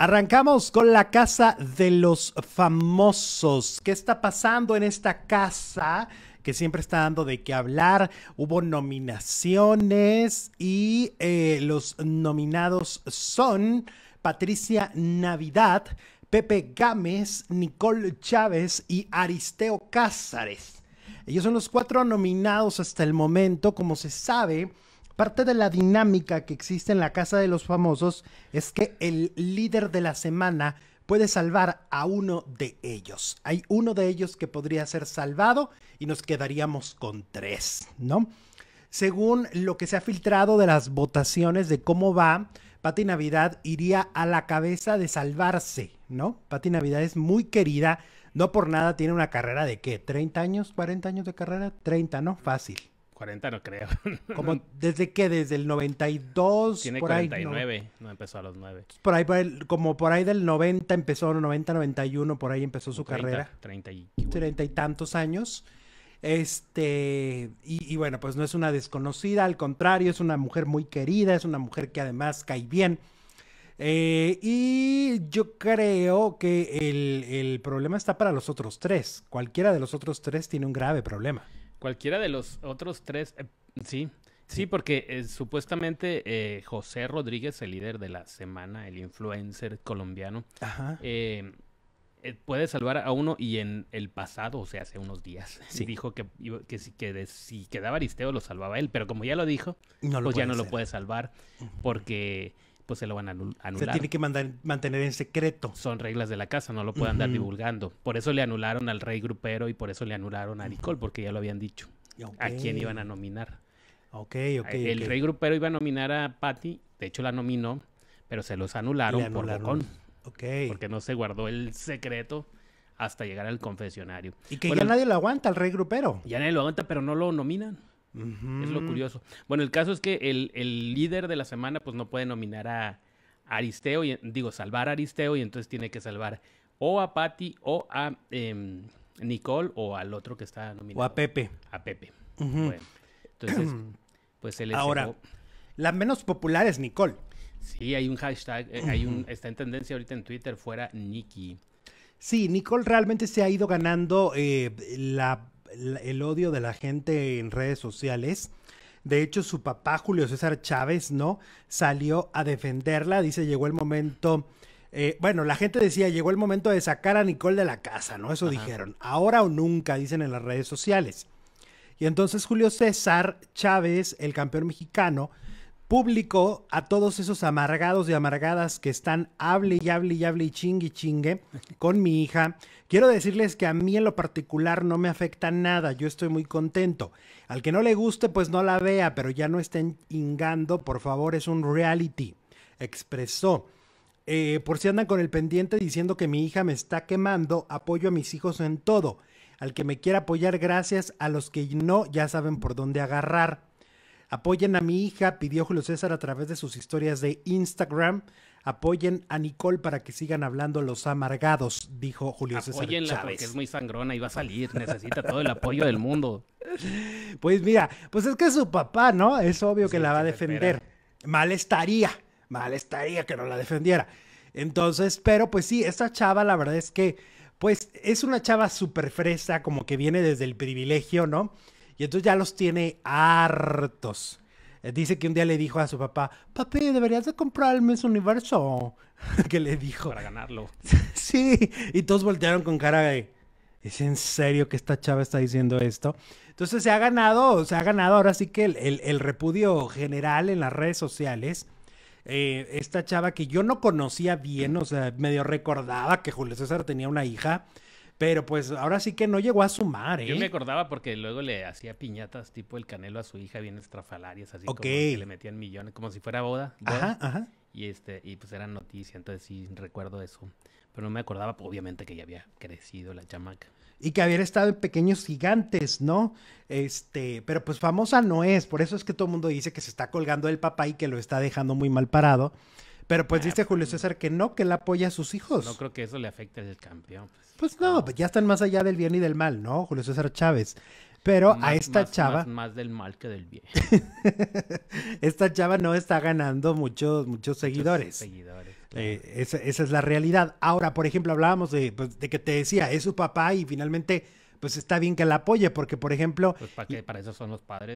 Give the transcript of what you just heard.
Arrancamos con la casa de los famosos. ¿Qué está pasando en esta casa? que siempre está dando de qué hablar. Hubo nominaciones y eh, los nominados son Patricia Navidad, Pepe Gámez, Nicole Chávez y Aristeo Cázares. Ellos son los cuatro nominados hasta el momento, como se sabe. Parte de la dinámica que existe en la Casa de los Famosos es que el líder de la semana puede salvar a uno de ellos. Hay uno de ellos que podría ser salvado y nos quedaríamos con tres, ¿no? Según lo que se ha filtrado de las votaciones de cómo va, Pati Navidad iría a la cabeza de salvarse, ¿no? Pati Navidad es muy querida, no por nada tiene una carrera de qué, 30 años, 40 años de carrera, 30, ¿no? Fácil, 40 no creo. Como, ¿Desde qué? ¿Desde el 92? Tiene por 49, ahí, no, no, empezó a los 9. Por ahí, por el, como por ahí del 90 empezó, 90, 91, por ahí empezó su carrera. 30 y, Treinta 30 y tantos años. Este, y, bueno, pues no es una desconocida, al contrario, es una mujer muy querida, es una mujer que además cae bien. Eh, y yo creo que el, el problema está para los otros tres. Cualquiera de los otros tres tiene un grave problema. Cualquiera de los otros tres, eh, sí. Sí, porque eh, supuestamente eh, José Rodríguez, el líder de la semana, el influencer colombiano, puede salvar a uno y en el pasado, o sea, hace unos días, dijo que, que, si, que si quedaba Aristeo lo salvaba él, pero como ya lo dijo, pues ya no lo puede salvar porque pues se lo van a anular. Se tiene que mandar, mantener en secreto. Son reglas de la casa, no lo pueden dar divulgando. Por eso le anularon al rey grupero y por eso le anularon a Nicole, porque ya lo habían dicho. A quién iban a nominar. Ok, ok. El rey grupero iba a nominar a Patty, de hecho la nominó, pero se los anularon, por bocón. Ok. Porque no se guardó el secreto hasta llegar al confesionario. Y que ya nadie lo aguanta, al rey grupero. Ya nadie lo aguanta, pero no lo nominan. Es lo curioso. Bueno, el caso es que el, líder de la semana pues no puede nominar a Aristeo, y, digo, salvar a Aristeo y entonces tiene que salvar o a Patty o a em, Nicole o al otro que está nominado. O a Pepe. A Pepe. entonces, pues él es... Ahora, la menos popular es Nicole. Sí, hay un hashtag, eh, hay un, está en tendencia ahorita en Twitter, fuera Nikki. Sí, Nicole realmente se ha ido ganando eh, la el odio de la gente en redes sociales. De hecho, su papá, Julio César Chávez, ¿no? Salió a defenderla. Dice, llegó el momento. Eh, bueno, la gente decía, llegó el momento de sacar a Nicole de la casa, ¿no? Eso dijeron. Ahora o nunca, dicen en las redes sociales. Y entonces Julio César Chávez, el campeón mexicano, público a todos esos amargados y amargadas que están hable y hable y hable y chingue y chingue con mi hija. Quiero decirles que a mí en lo particular no me afecta nada, yo estoy muy contento. Al que no le guste, pues no la vea, pero ya no estén ingando, por favor, es un reality. Expresó. Eh, por si andan con el pendiente diciendo que mi hija me está quemando, apoyo a mis hijos en todo. Al que me quiera apoyar, gracias. A los que no, ya saben por dónde agarrar. Apoyen a mi hija, pidió Julio César a través de sus historias de Instagram. Apoyen a Nicole para que sigan hablando los amargados, dijo Julio César. Apoyenla, que porque es muy sangrona y va a salir, necesita todo el apoyo del mundo. Pues mira, pues es que su papá, ¿no? Es obvio que la va a defender. Mal estaría, mal estaría que no la defendiera. Entonces, pero pues sí, esta chava la verdad es que, pues es una chava súper fresa, como que viene desde el privilegio, ¿no? Y entonces ya los tiene hartos. Eh, dice que un día le dijo a su papá, papi, deberías de comprar el Universo. que le dijo. Para ganarlo. sí, y todos voltearon con cara de, ¿es en serio que esta chava está diciendo esto? Entonces se ha ganado, se ha ganado ahora sí que el, repudio general en las redes sociales. Eh, esta chava que yo no conocía bien, o sea, medio recordaba que Julio César tenía una hija, pero pues ahora sí que no llegó a sumar, ¿eh? Yo me ¿eh? acordaba porque luego le hacía piñatas tipo el canelo a su hija, bien estrafalarias, así como que le metían millones, como si fuera boda. Ajá, ajá. Y, este, y pues era noticia, entonces sí recuerdo eso. Pero no me acordaba, obviamente, que ya había crecido la chamaca y que había estado en pequeños gigantes, ¿no? Este, pero pues famosa no es, por eso es que todo el mundo dice que se está colgando del papá y que lo está dejando muy mal parado. Pero pues ah, dice Julio pues, César mm. que no, que él apoya a sus hijos. No creo que eso le afecte al campeón. Pues, pues no, ya están más allá del bien y del mal, ¿no? Julio César Chávez. Pero a esta chava. Más, del mal que del bien. esta chava no está ganando muchos, muchos seguidores. seguidores eh, esa, es la realidad. Ahora, por ejemplo, hablábamos pues, de, que te decía, es su papá y finalmente pues está bien que la apoye, porque por ejemplo... Pues para eso son los padres